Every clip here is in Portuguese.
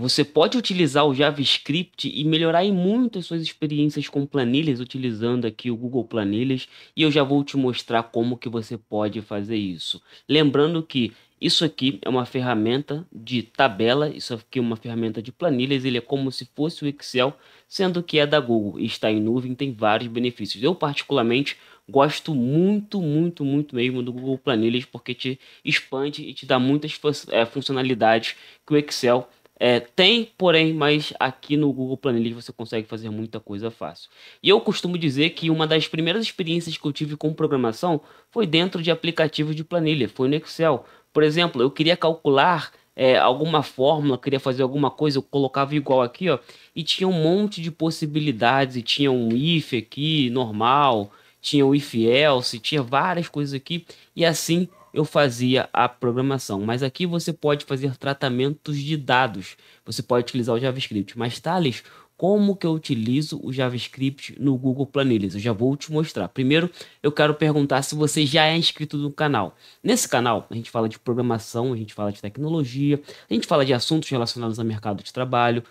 Você pode utilizar o JavaScript e melhorar em muito as suas experiências com planilhas utilizando aqui o Google Planilhas e eu já vou te mostrar como que você pode fazer isso. Lembrando que isso aqui é uma ferramenta de tabela, isso aqui é uma ferramenta de planilhas, ele é como se fosse o Excel, sendo que é da Google, está em nuvem, tem vários benefícios. Eu particularmente gosto muito, muito, muito mesmo do Google Planilhas porque te expande e te dá muitas eh, funcionalidades que o Excel é, tem, porém, mas aqui no Google Planilhas você consegue fazer muita coisa fácil. E eu costumo dizer que uma das primeiras experiências que eu tive com programação foi dentro de aplicativos de planilha, foi no Excel. Por exemplo, eu queria calcular é, alguma fórmula, queria fazer alguma coisa, eu colocava igual aqui, ó, e tinha um monte de possibilidades, e tinha um if aqui, normal, tinha o if else, tinha várias coisas aqui, e assim eu fazia a programação, mas aqui você pode fazer tratamentos de dados. Você pode utilizar o JavaScript, mas Thales, como que eu utilizo o JavaScript no Google Planilhas? Eu já vou te mostrar. Primeiro, eu quero perguntar se você já é inscrito no canal. Nesse canal, a gente fala de programação, a gente fala de tecnologia, a gente fala de assuntos relacionados ao mercado de trabalho,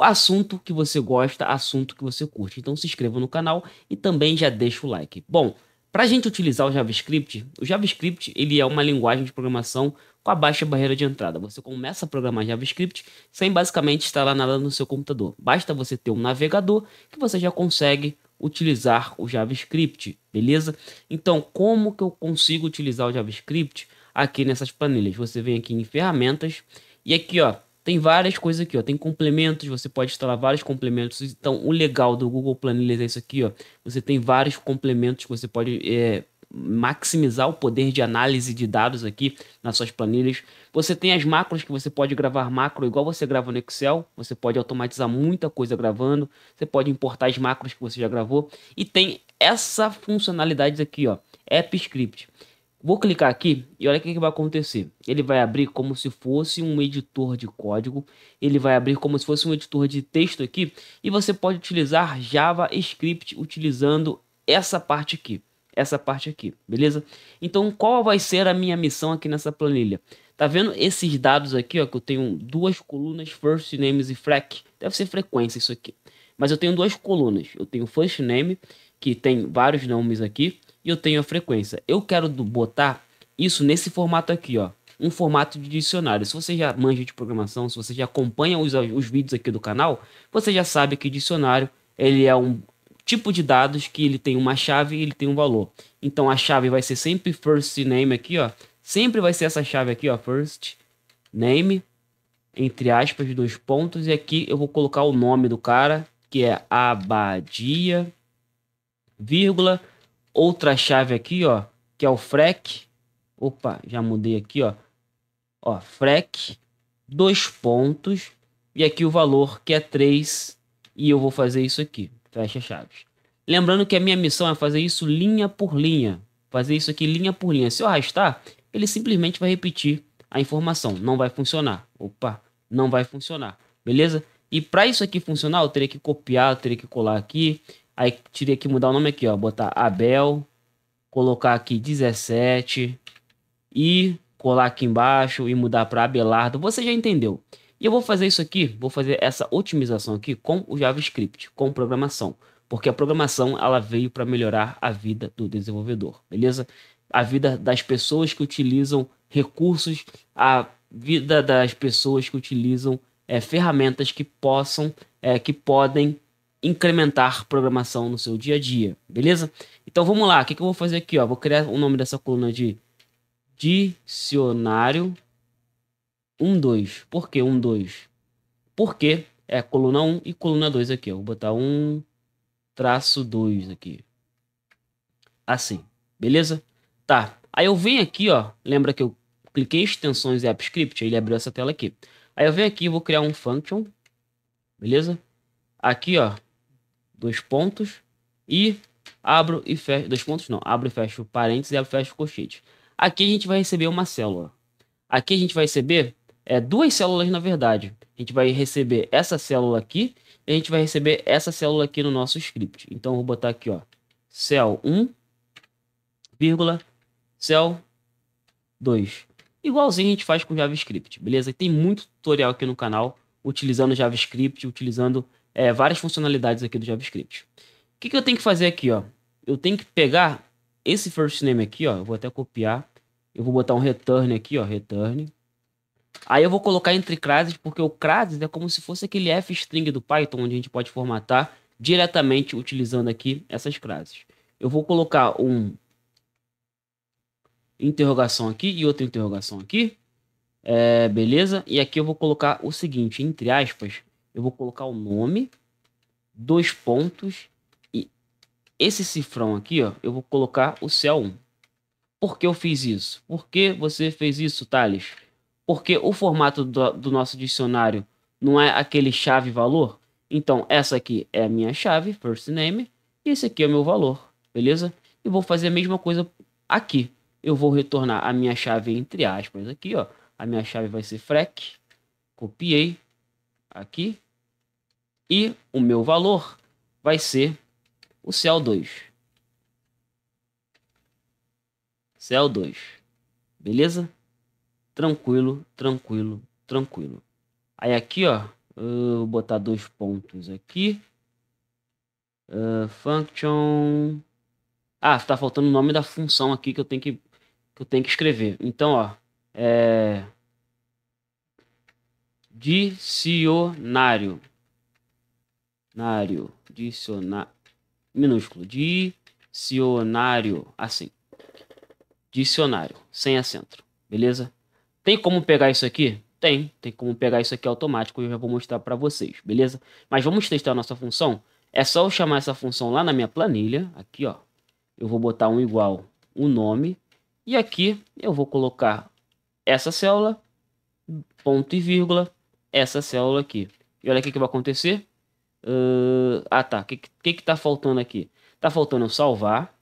assunto que você gosta, assunto que você curte. Então se inscreva no canal e também já deixa o like. Bom, para a gente utilizar o JavaScript, o JavaScript ele é uma linguagem de programação com a baixa barreira de entrada. Você começa a programar JavaScript sem basicamente instalar nada no seu computador. Basta você ter um navegador que você já consegue utilizar o JavaScript, beleza? Então, como que eu consigo utilizar o JavaScript aqui nessas planilhas? Você vem aqui em ferramentas e aqui, ó, tem várias coisas aqui, ó. Tem complementos, você pode instalar vários complementos. Então, o legal do Google Planilhas é isso aqui, ó. Você tem vários complementos que você pode é, maximizar o poder de análise de dados aqui nas suas planilhas. Você tem as macros que você pode gravar macro igual você grava no Excel. Você pode automatizar muita coisa gravando. Você pode importar as macros que você já gravou. E tem essa funcionalidade aqui, ó. App Script. Vou clicar aqui e olha o que, que vai acontecer. Ele vai abrir como se fosse um editor de código. Ele vai abrir como se fosse um editor de texto aqui. E você pode utilizar JavaScript utilizando essa parte aqui. Essa parte aqui, beleza? Então, qual vai ser a minha missão aqui nessa planilha? Tá vendo esses dados aqui, ó, que eu tenho duas colunas, first names e frac. Deve ser frequência isso aqui. Mas eu tenho duas colunas. Eu tenho first name, que tem vários nomes aqui e eu tenho a frequência. Eu quero botar isso nesse formato aqui, ó. Um formato de dicionário. Se você já manja de programação, se você já acompanha os, os vídeos aqui do canal, você já sabe que dicionário ele é um tipo de dados que ele tem uma chave e ele tem um valor. Então a chave vai ser sempre first name aqui, ó. Sempre vai ser essa chave aqui, ó, first name entre aspas dois pontos e aqui eu vou colocar o nome do cara, que é Abadia, vírgula outra chave aqui, ó, que é o frec. Opa, já mudei aqui, ó. Ó, frec, dois pontos, e aqui o valor que é 3, e eu vou fazer isso aqui. Fecha chaves. Lembrando que a minha missão é fazer isso linha por linha. Fazer isso aqui linha por linha. Se eu arrastar, ele simplesmente vai repetir a informação. Não vai funcionar. Opa, não vai funcionar. Beleza? E para isso aqui funcionar, eu teria que copiar, eu teria que colar aqui. Aí teria que mudar o nome aqui, ó. Botar Abel, colocar aqui 17 e colar aqui embaixo e mudar para Abelardo. Você já entendeu. E eu vou fazer isso aqui, vou fazer essa otimização aqui com o JavaScript, com programação. Porque a programação ela veio para melhorar a vida do desenvolvedor, beleza? A vida das pessoas que utilizam recursos, a vida das pessoas que utilizam é, ferramentas que possam, é, que podem incrementar programação no seu dia a dia, beleza? Então vamos lá, o que, que eu vou fazer aqui? Ó? Vou criar o nome dessa coluna de dicionário 12. Por que 12? Porque é coluna 1 e coluna 2 aqui. Ó. Vou botar 1 traço 2 aqui. Assim, beleza? Tá, aí eu venho aqui, ó. lembra que eu cliquei em extensões e AppScript, ele abriu essa tela aqui. Aí eu venho aqui e vou criar um function, beleza? Aqui, ó, dois pontos, e abro e fecho, dois pontos não, abro e fecho parênteses e abro e fecho colchete. Aqui a gente vai receber uma célula. Aqui a gente vai receber é, duas células, na verdade. A gente vai receber essa célula aqui e a gente vai receber essa célula aqui no nosso script. Então, vou botar aqui, ó, cell 1, vírgula, cell 2. Igualzinho a gente faz com JavaScript, beleza? Tem muito tutorial aqui no canal utilizando JavaScript, utilizando é, várias funcionalidades aqui do JavaScript. O que, que eu tenho que fazer aqui, ó? Eu tenho que pegar esse first name aqui, ó. Eu vou até copiar. Eu vou botar um return aqui, ó. Return. Aí eu vou colocar entre crases, porque o crases é como se fosse aquele f-string do Python, onde a gente pode formatar diretamente utilizando aqui essas crases. Eu vou colocar um interrogação aqui e outra interrogação aqui. É, beleza? E aqui eu vou colocar o seguinte, entre aspas, eu vou colocar o nome, dois pontos, e esse cifrão aqui, ó, eu vou colocar o céu 1. Por que eu fiz isso? Por que você fez isso, Thales? Porque o formato do, do nosso dicionário não é aquele chave-valor? Então, essa aqui é a minha chave, first name, e esse aqui é o meu valor, beleza? E vou fazer a mesma coisa aqui. Eu vou retornar a minha chave entre aspas aqui, ó. A minha chave vai ser frec. Copiei aqui. E o meu valor vai ser o CO2. CO2. Beleza? Tranquilo, tranquilo, tranquilo. Aí aqui, ó, vou botar dois pontos aqui. Uh, function. Ah, tá faltando o nome da função aqui que eu tenho que, que, eu tenho que escrever. Então, ó, é... Dicionário dicionário, dicionário, minúsculo, dicionário, assim, dicionário, sem acento, beleza? Tem como pegar isso aqui? Tem, tem como pegar isso aqui automático eu já vou mostrar para vocês, beleza? Mas vamos testar a nossa função? É só eu chamar essa função lá na minha planilha, aqui ó, eu vou botar um igual o nome e aqui eu vou colocar essa célula, ponto e vírgula, essa célula aqui. E olha o que vai acontecer, Uh, ah, tá. O que, que, que tá faltando aqui? Tá faltando eu salvar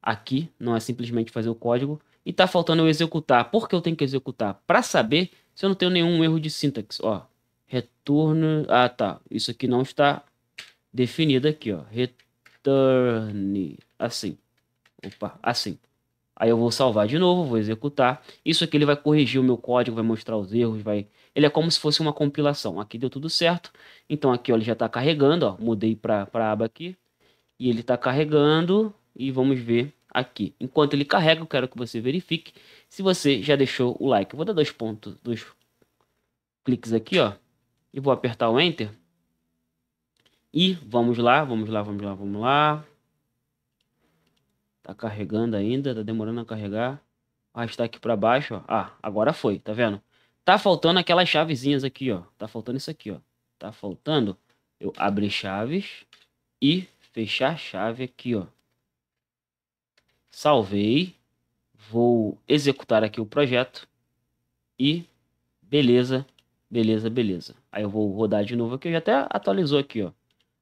aqui, não é simplesmente fazer o código. E tá faltando eu executar. Por que eu tenho que executar? Para saber se eu não tenho nenhum erro de sintaxe. Ó, Retorno, Ah, tá. Isso aqui não está definido aqui, ó. Return. Assim. Opa, assim. Aí eu vou salvar de novo, vou executar. Isso aqui ele vai corrigir o meu código, vai mostrar os erros, vai. Ele é como se fosse uma compilação. Aqui deu tudo certo. Então aqui ó, ele já está carregando, ó. Mudei para a aba aqui. E ele está carregando. E vamos ver aqui. Enquanto ele carrega, eu quero que você verifique se você já deixou o like. Eu vou dar dois pontos, dois cliques aqui, ó. E vou apertar o Enter. E vamos lá, vamos lá, vamos lá, vamos lá. Tá carregando ainda, tá demorando a carregar. Arrastar ah, aqui para baixo, ó. Ah, agora foi, tá vendo? Tá faltando aquelas chavezinhas aqui, ó. Tá faltando isso aqui, ó. Tá faltando eu abrir chaves e fechar a chave aqui, ó. Salvei. Vou executar aqui o projeto. E beleza, beleza, beleza. Aí eu vou rodar de novo aqui, já até atualizou aqui, ó.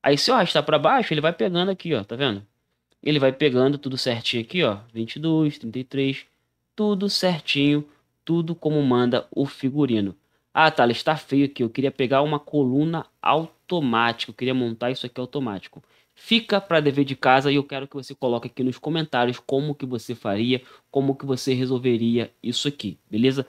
Aí se eu arrastar para baixo, ele vai pegando aqui, ó, tá vendo? ele vai pegando tudo certinho aqui, ó, 22, 33, tudo certinho, tudo como manda o figurino. Ah, tá, está feio aqui, eu queria pegar uma coluna automática, eu queria montar isso aqui automático. Fica para dever de casa e eu quero que você coloque aqui nos comentários como que você faria, como que você resolveria isso aqui, beleza?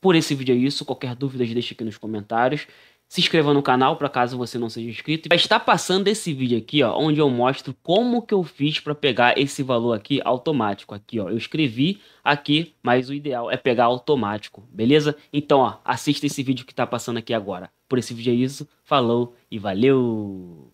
Por esse vídeo é isso, qualquer dúvida deixa aqui nos comentários se inscreva no canal para caso você não seja inscrito. Vai estar passando esse vídeo aqui, ó, onde eu mostro como que eu fiz para pegar esse valor aqui automático aqui, ó. Eu escrevi aqui, mas o ideal é pegar automático, beleza? Então, ó, assista esse vídeo que está passando aqui agora. Por esse vídeo é isso, falou e valeu.